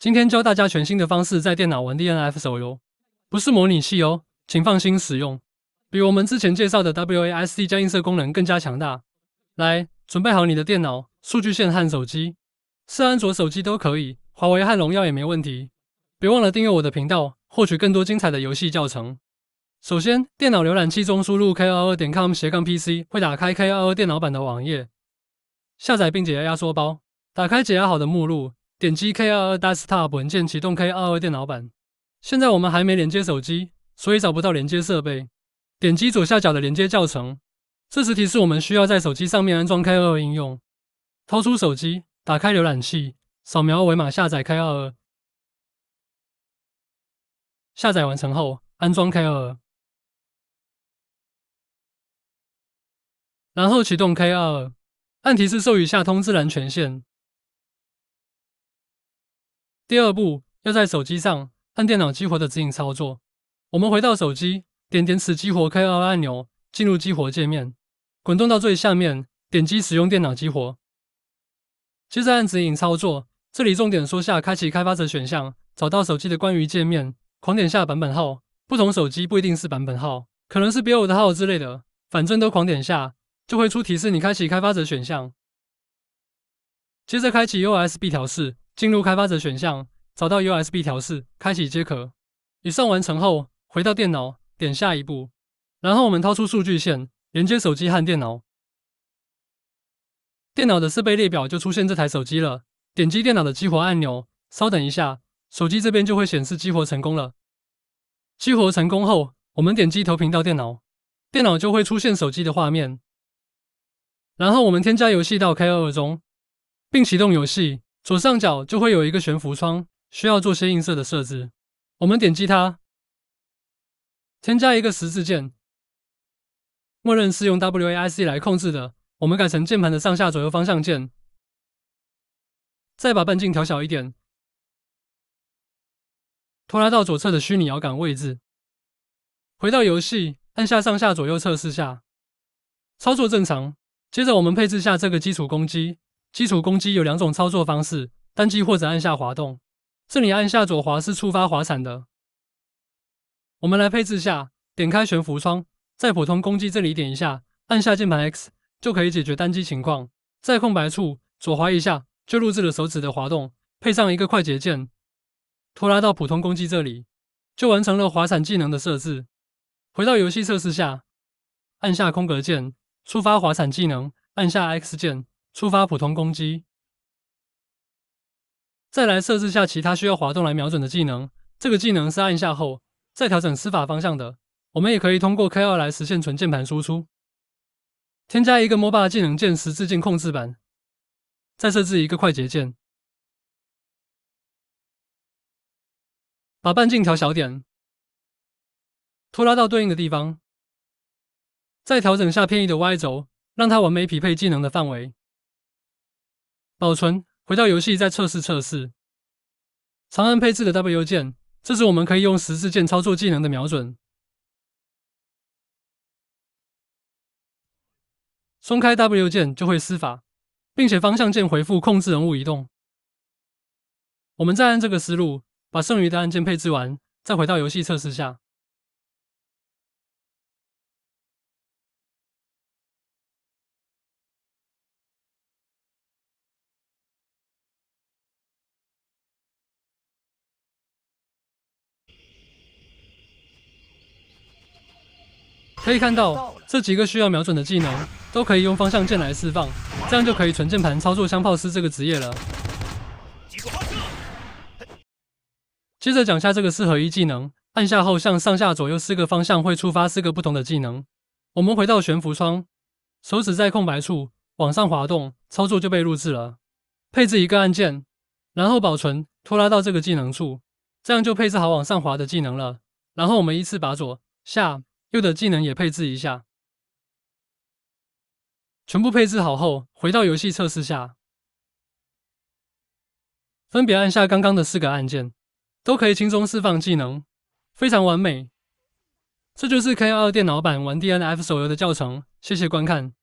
今天教大家全新的方式在电脑玩 DNF 手游，不是模拟器哦，请放心使用，比我们之前介绍的 w a s d 加映射功能更加强大。来，准备好你的电脑、数据线和手机，是安卓手机都可以，华为和荣耀也没问题。别忘了订阅我的频道，获取更多精彩的游戏教程。首先，电脑浏览器中输入 k22 点 com 斜杠 pc 会打开 k22 电脑版的网页，下载并解压压缩包，打开解压好的目录。点击 K22 Desktop 文件启动 K22 电脑版。现在我们还没连接手机，所以找不到连接设备。点击左下角的连接教程。这时提示我们需要在手机上面安装 K22 应用。掏出手机，打开浏览器，扫描二维码下载 K22。下载完成后，安装 K22，然后启动 K22，按提示授予下通自然权限。第二步，要在手机上按电脑激活的指引操作。我们回到手机，点点此激活 K L 按钮，进入激活界面，滚动到最下面，点击使用电脑激活，接着按指引操作。这里重点说下，开启开发者选项，找到手机的关于界面，狂点下版本号。不同手机不一定是版本号，可能是别的号之类的，反正都狂点下，就会出提示你开启开发者选项。接着开启 U S B 调试。进入开发者选项，找到 USB 调试，开启接可。以上完成后，回到电脑，点下一步。然后我们掏出数据线，连接手机和电脑。电脑的设备列表就出现这台手机了。点击电脑的激活按钮，稍等一下，手机这边就会显示激活成功了。激活成功后，我们点击投屏到电脑，电脑就会出现手机的画面。然后我们添加游戏到 K22 中，并启动游戏。左上角就会有一个悬浮窗，需要做些映射的设置。我们点击它，添加一个十字键，默认是用 W A I C 来控制的，我们改成键盘的上下左右方向键，再把半径调小一点，拖拉到左侧的虚拟摇杆位置。回到游戏，按下上下左右测试下，操作正常。接着我们配置下这个基础攻击。基础攻击有两种操作方式：单击或者按下滑动。这里按下左滑是触发滑铲的。我们来配置下，点开悬浮窗，在普通攻击这里点一下，按下键盘 X 就可以解决单击情况。在空白处左滑一下，就录制了手指的滑动，配上一个快捷键，拖拉到普通攻击这里，就完成了滑铲技能的设置。回到游戏测试下，按下空格键触发滑铲技能，按下 X 键。触发普通攻击，再来设置下其他需要滑动来瞄准的技能。这个技能是按下后，再调整施法方向的。我们也可以通过 K 二来实现纯键盘输出。添加一个 MOBA 技能键十字键控制板，再设置一个快捷键，把半径调小点，拖拉到对应的地方，再调整下偏移的 Y 轴，让它完美匹配技能的范围。保存，回到游戏再测试测试。长按配置的 W 键，这是我们可以用十字键操作技能的瞄准。松开 W 键就会施法，并且方向键回复控制人物移动。我们再按这个思路，把剩余的按键配置完，再回到游戏测试下。可以看到这几个需要瞄准的技能都可以用方向键来释放，这样就可以纯键盘操作香炮师这个职业了。接着讲下这个四合一技能，按下后向上下左右四个方向会触发四个不同的技能。我们回到悬浮窗，手指在空白处往上滑动，操作就被录制了。配置一个按键，然后保存，拖拉到这个技能处，这样就配置好往上滑的技能了。然后我们依次把左下。右的技能也配置一下，全部配置好后，回到游戏测试下，分别按下刚刚的四个按键，都可以轻松释放技能，非常完美。这就是 K2 电脑版玩 DNF 手游的教程，谢谢观看。